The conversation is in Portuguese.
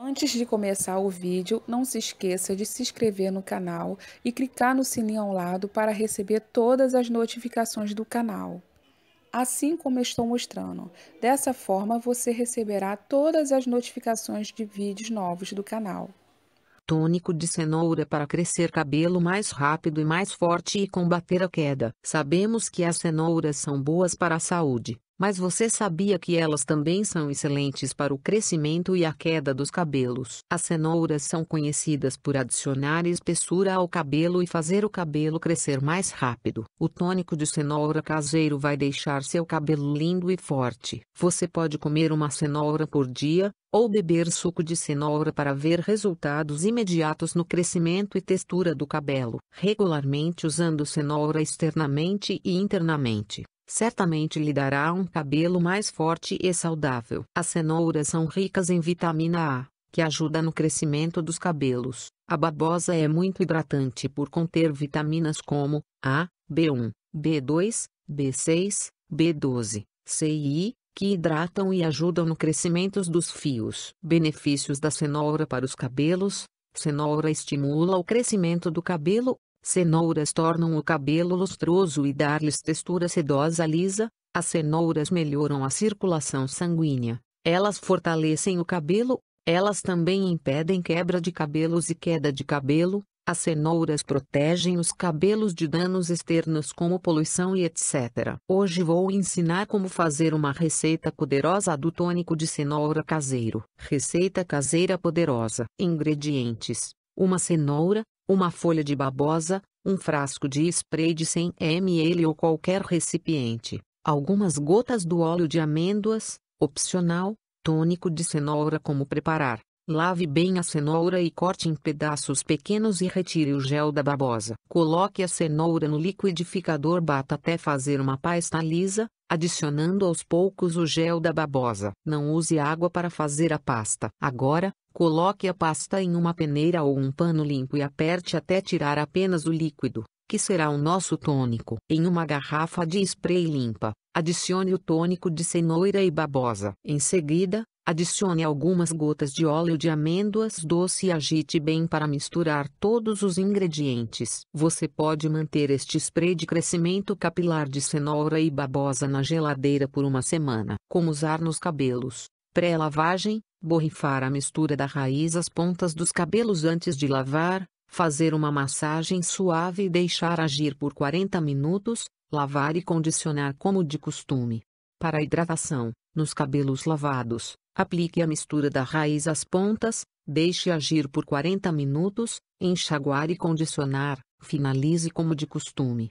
Antes de começar o vídeo, não se esqueça de se inscrever no canal e clicar no sininho ao lado para receber todas as notificações do canal. Assim como estou mostrando, dessa forma você receberá todas as notificações de vídeos novos do canal. Tônico de cenoura para crescer cabelo mais rápido e mais forte e combater a queda. Sabemos que as cenouras são boas para a saúde, mas você sabia que elas também são excelentes para o crescimento e a queda dos cabelos. As cenouras são conhecidas por adicionar espessura ao cabelo e fazer o cabelo crescer mais rápido. O tônico de cenoura caseiro vai deixar seu cabelo lindo e forte. Você pode comer uma cenoura por dia, ou beber suco de cenoura para ver resultados imediatos no crescimento e textura do cabelo, regularmente usando cenoura externamente e internamente certamente lhe dará um cabelo mais forte e saudável. As cenouras são ricas em vitamina A, que ajuda no crescimento dos cabelos. A babosa é muito hidratante por conter vitaminas como A, B1, B2, B6, B12, C e I, que hidratam e ajudam no crescimento dos fios. Benefícios da cenoura para os cabelos: Cenoura estimula o crescimento do cabelo, Cenouras tornam o cabelo lustroso e dar-lhes textura sedosa lisa, as cenouras melhoram a circulação sanguínea, elas fortalecem o cabelo, elas também impedem quebra de cabelos e queda de cabelo, as cenouras protegem os cabelos de danos externos como poluição e etc. Hoje vou ensinar como fazer uma receita poderosa do tônico de cenoura caseiro. Receita caseira poderosa. Ingredientes: uma cenoura, uma folha de babosa, um frasco de spray de 100 ml ou qualquer recipiente, algumas gotas do óleo de amêndoas, opcional, tônico de cenoura como preparar. Lave bem a cenoura e corte em pedaços pequenos e retire o gel da babosa. Coloque a cenoura no liquidificador, bata até fazer uma pasta lisa, adicionando aos poucos o gel da babosa. Não use água para fazer a pasta. Agora, Coloque a pasta em uma peneira ou um pano limpo e aperte até tirar apenas o líquido, que será o nosso tônico. Em uma garrafa de spray limpa, adicione o tônico de cenoura e babosa. Em seguida, adicione algumas gotas de óleo de amêndoas doce e agite bem para misturar todos os ingredientes. Você pode manter este spray de crescimento capilar de cenoura e babosa na geladeira por uma semana. Como usar nos cabelos? Pré-lavagem borrifar a mistura da raiz às pontas dos cabelos antes de lavar, fazer uma massagem suave e deixar agir por 40 minutos, lavar e condicionar como de costume. Para hidratação, nos cabelos lavados, aplique a mistura da raiz às pontas, deixe agir por 40 minutos, enxaguar e condicionar, finalize como de costume.